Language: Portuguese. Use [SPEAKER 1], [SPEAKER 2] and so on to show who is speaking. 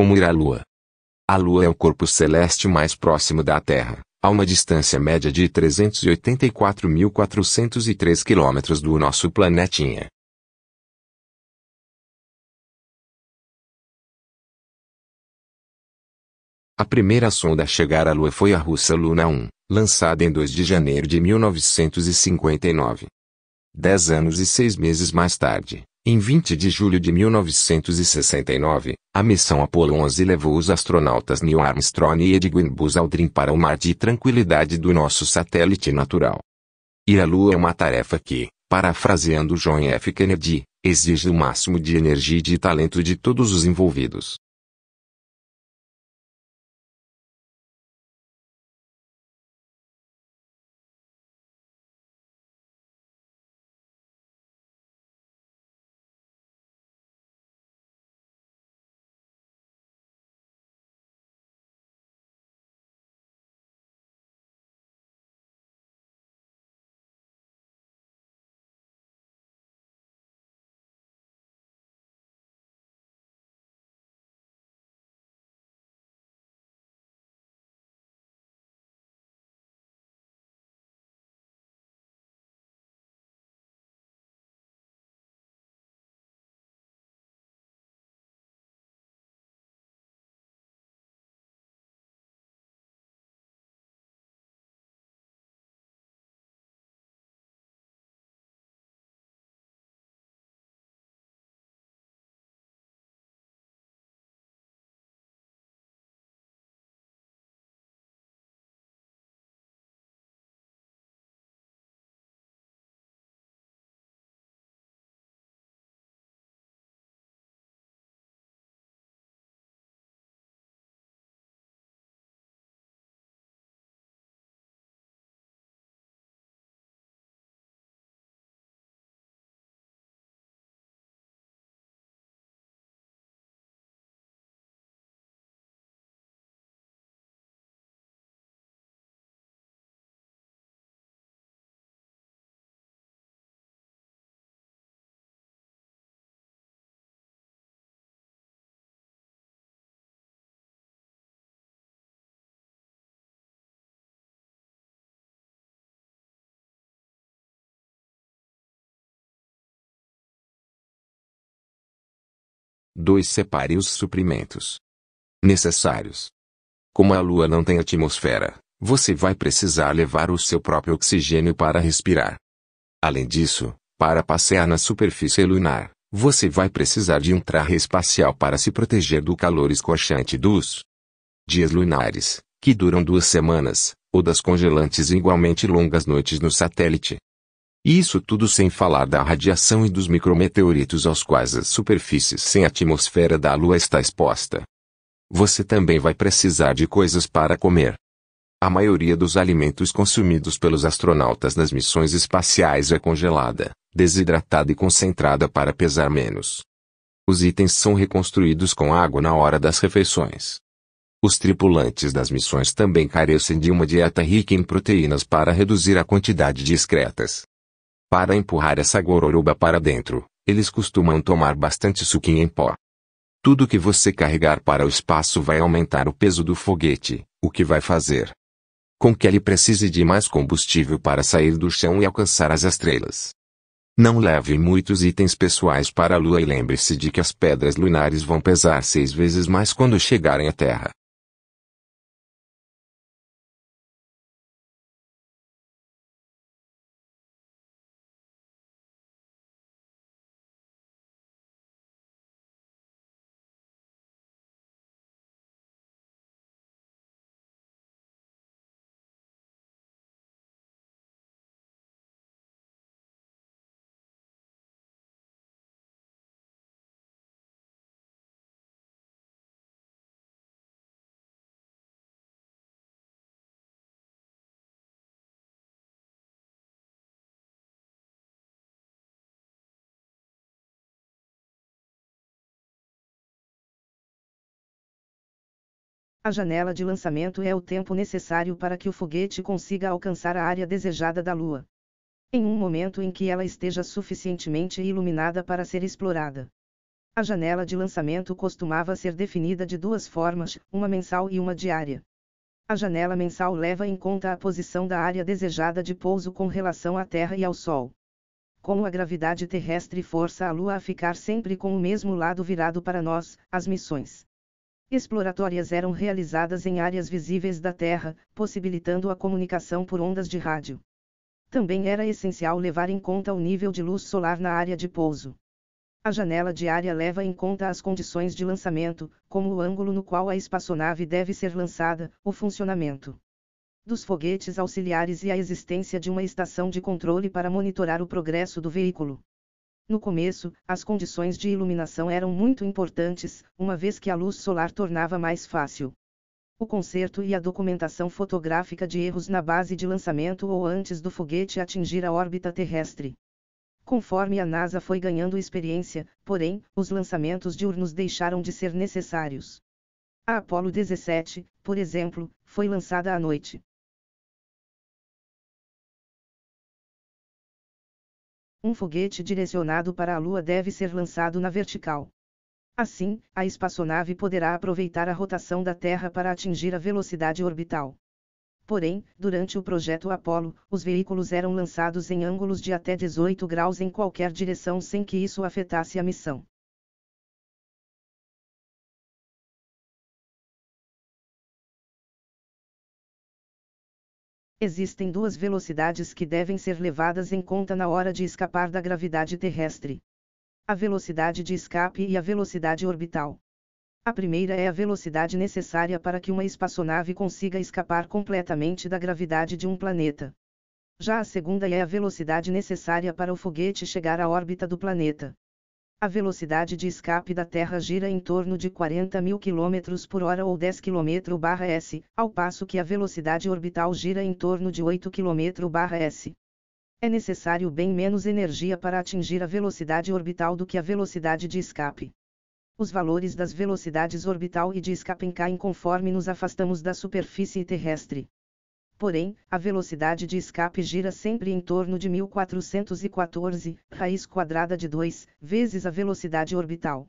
[SPEAKER 1] como ir à Lua. A Lua é o corpo celeste mais próximo da Terra, a uma distância média de 384.403 km do nosso planetinha. A primeira sonda a chegar à Lua foi a russa Luna 1, lançada em 2 de janeiro de 1959. Dez anos e seis meses mais tarde, em 20 de julho de 1969, a missão Apollo 11 levou os astronautas Neil Armstrong e Edwin Buzz Aldrin para o mar de tranquilidade do nosso satélite natural. E a Lua é uma tarefa que, parafraseando John F. Kennedy, exige o máximo de energia e de talento de todos os envolvidos. 2. Separe os suprimentos necessários. Como a Lua não tem atmosfera, você vai precisar levar o seu próprio oxigênio para respirar. Além disso, para passear na superfície lunar, você vai precisar de um traje espacial para se proteger do calor escorchante dos dias lunares, que duram duas semanas, ou das congelantes igualmente longas noites no satélite. Isso tudo sem falar da radiação e dos micrometeoritos aos quais a superfície sem atmosfera da Lua está exposta. Você também vai precisar de coisas para comer. A maioria dos alimentos consumidos pelos astronautas nas missões espaciais é congelada, desidratada e concentrada para pesar menos. Os itens são reconstruídos com água na hora das refeições. Os tripulantes das missões também carecem de uma dieta rica em proteínas para reduzir a quantidade de excretas. Para empurrar essa gororoba para dentro, eles costumam tomar bastante suquinho em pó. Tudo que você carregar para o espaço vai aumentar o peso do foguete, o que vai fazer com que ele precise de mais combustível para sair do chão e alcançar as estrelas. Não leve muitos itens pessoais para a Lua e lembre-se de que as pedras lunares vão pesar seis vezes mais quando chegarem à Terra.
[SPEAKER 2] A janela de lançamento é o tempo necessário para que o foguete consiga alcançar a área desejada da Lua. Em um momento em que ela esteja suficientemente iluminada para ser explorada. A janela de lançamento costumava ser definida de duas formas, uma mensal e uma diária. A janela mensal leva em conta a posição da área desejada de pouso com relação à Terra e ao Sol. Como a gravidade terrestre força a Lua a ficar sempre com o mesmo lado virado para nós, as missões exploratórias eram realizadas em áreas visíveis da Terra, possibilitando a comunicação por ondas de rádio. Também era essencial levar em conta o nível de luz solar na área de pouso. A janela diária leva em conta as condições de lançamento, como o ângulo no qual a espaçonave deve ser lançada, o funcionamento dos foguetes auxiliares e a existência de uma estação de controle para monitorar o progresso do veículo. No começo, as condições de iluminação eram muito importantes, uma vez que a luz solar tornava mais fácil o conserto e a documentação fotográfica de erros na base de lançamento ou antes do foguete atingir a órbita terrestre. Conforme a NASA foi ganhando experiência, porém, os lançamentos diurnos deixaram de ser necessários. A Apollo 17, por exemplo, foi lançada à noite. Um foguete direcionado para a Lua deve ser lançado na vertical. Assim, a espaçonave poderá aproveitar a rotação da Terra para atingir a velocidade orbital. Porém, durante o projeto Apollo, os veículos eram lançados em ângulos de até 18 graus em qualquer direção sem que isso afetasse a missão. Existem duas velocidades que devem ser levadas em conta na hora de escapar da gravidade terrestre: a velocidade de escape e a velocidade orbital. A primeira é a velocidade necessária para que uma espaçonave consiga escapar completamente da gravidade de um planeta. Já a segunda é a velocidade necessária para o foguete chegar à órbita do planeta a velocidade de escape da Terra gira em torno de 40 mil km por hora ou 10 km s, ao passo que a velocidade orbital gira em torno de 8 km s. É necessário bem menos energia para atingir a velocidade orbital do que a velocidade de escape. Os valores das velocidades orbital e de escape caem conforme nos afastamos da superfície terrestre porém, a velocidade de escape gira sempre em torno de 1414, raiz quadrada de 2, vezes a velocidade orbital.